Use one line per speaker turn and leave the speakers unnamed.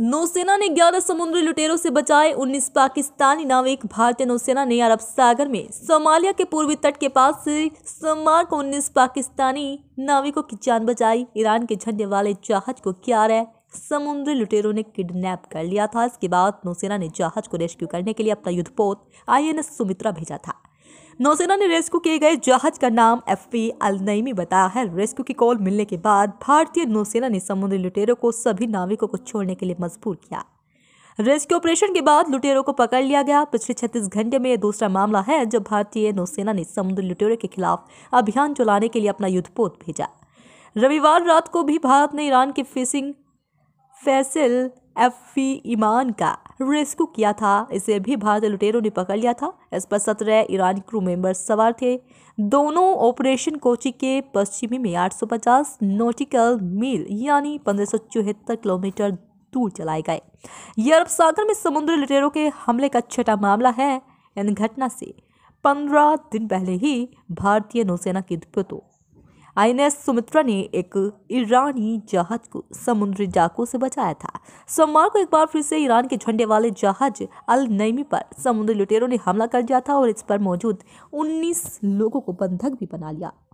नौसेना ने 11 समुद्री लुटेरों से बचाए 19 पाकिस्तानी नाविक भारतीय नौसेना ने अरब सागर में सोमालिया के पूर्वी तट के पास से सोमवार को 19 पाकिस्तानी नाविकों की जान बचाई ईरान के झंडे वाले जहाज को क्या रहा समुद्री लुटेरों ने किडनैप कर लिया था इसके बाद नौसेना ने जहाज को रेस्क्यू करने के लिए अपना युद्धपोत आई एन सुमित्रा भेजा था नौसेना ने रेस्क्यू किए गए जहाज का नाम एफ पी अल नईमी बताया है रेस्क्यू की कॉल मिलने के बाद भारतीय नौसेना ने समुद्री लुटेरों को सभी नाविकों को छोड़ने के लिए मजबूर किया रेस्क्यू ऑपरेशन के बाद लुटेरों को पकड़ लिया गया पिछले छत्तीस घंटे में यह दूसरा मामला है जब भारतीय नौसेना ने समुद्री लुटेरों के खिलाफ अभियान चलाने के लिए अपना युद्धपोत भेजा रविवार रात को भी भारत ने ईरान की फिशिंग फैसिल एफी ईमान का रेस्क्यू किया था इसे भी भारतीय लुटेरों ने पकड़ लिया था इस पर सत्रह ईरानी क्रू मेंबर सवार थे दोनों ऑपरेशन कोची के पश्चिमी में 850 नॉटिकल मील यानी पंद्रह किलोमीटर दूर चलाए गए ये अरब सागर में समुद्री लुटेरों के हमले का छठा मामला है इन घटना से पंद्रह दिन पहले ही भारतीय नौसेना की विद्युतों आईएनएस सुमित्रा ने एक ईरानी जहाज को समुद्री डाकू से बचाया था सोमवार को एक बार फिर से ईरान के झंडे वाले जहाज अल नईमी पर समुद्री लुटेरों ने हमला कर दिया था और इस पर मौजूद 19 लोगों को बंधक भी बना लिया